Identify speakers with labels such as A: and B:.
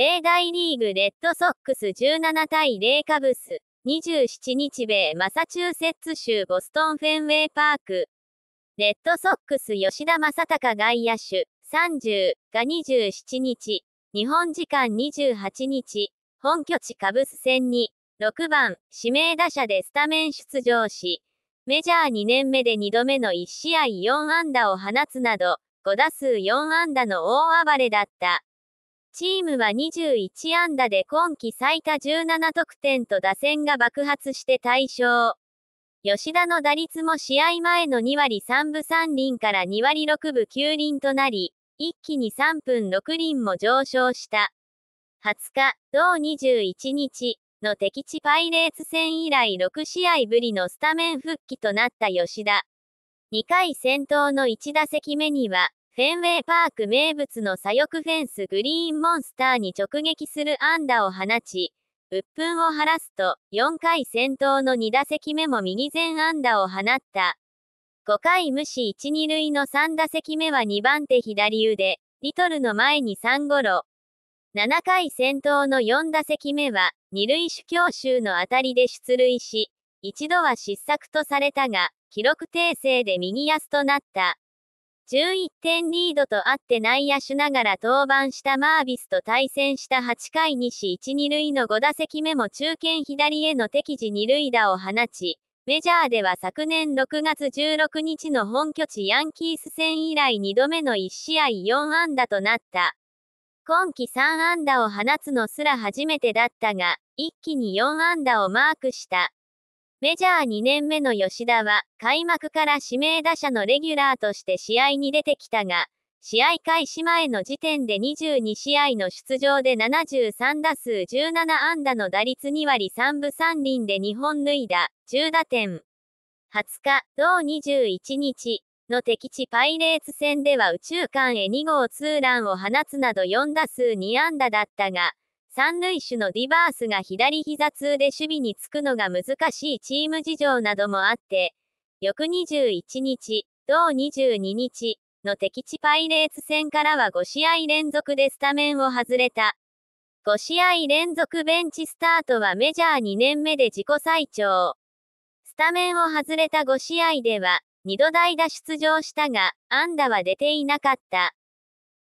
A: 米大リーグレッドソックス17対0カブス、27日米マサチューセッツ州ボストンフェンウェイパーク。レッドソックス吉田正隆外野手、30が27日、日本時間28日、本拠地カブス戦に、6番、指名打者でスタメン出場し、メジャー2年目で2度目の1試合4安打を放つなど、5打数4安打の大暴れだった。チームは21安打で今季最多17得点と打線が爆発して大勝。吉田の打率も試合前の2割3分3輪から2割6分9輪となり、一気に3分6輪も上昇した。20日、同21日の敵地パイレーツ戦以来6試合ぶりのスタメン復帰となった吉田。2回戦闘の1打席目には、フェンウェイパーク名物の左翼フェンスグリーンモンスターに直撃する安打を放ち、鬱憤を晴らすと、4回先頭の2打席目も右前安打を放った。5回無視1、2塁の3打席目は2番手左腕、リトルの前に3ゴロ。7回先頭の4打席目は、2塁手強襲の当たりで出塁し、一度は失策とされたが、記録訂正で右安となった。11点リードとあって内野手ながら登板したマービスと対戦した8回西1、2塁の5打席目も中堅左への適時2塁打を放ち、メジャーでは昨年6月16日の本拠地ヤンキース戦以来2度目の1試合4安打となった。今季3安打を放つのすら初めてだったが、一気に4安打をマークした。メジャー2年目の吉田は、開幕から指名打者のレギュラーとして試合に出てきたが、試合開始前の時点で22試合の出場で73打数17安打の打率2割3分3厘で2本塁打、10打点。20日、同21日の敵地パイレーツ戦では宇宙間へ2号ツーランを放つなど4打数2安打だったが、三塁手のディバースが左膝痛で守備につくのが難しいチーム事情などもあって、翌21日、同22日の敵地パイレーツ戦からは5試合連続でスタメンを外れた。5試合連続ベンチスタートはメジャー2年目で自己最長。スタメンを外れた5試合では、2度代打出場したが、安打は出ていなかった。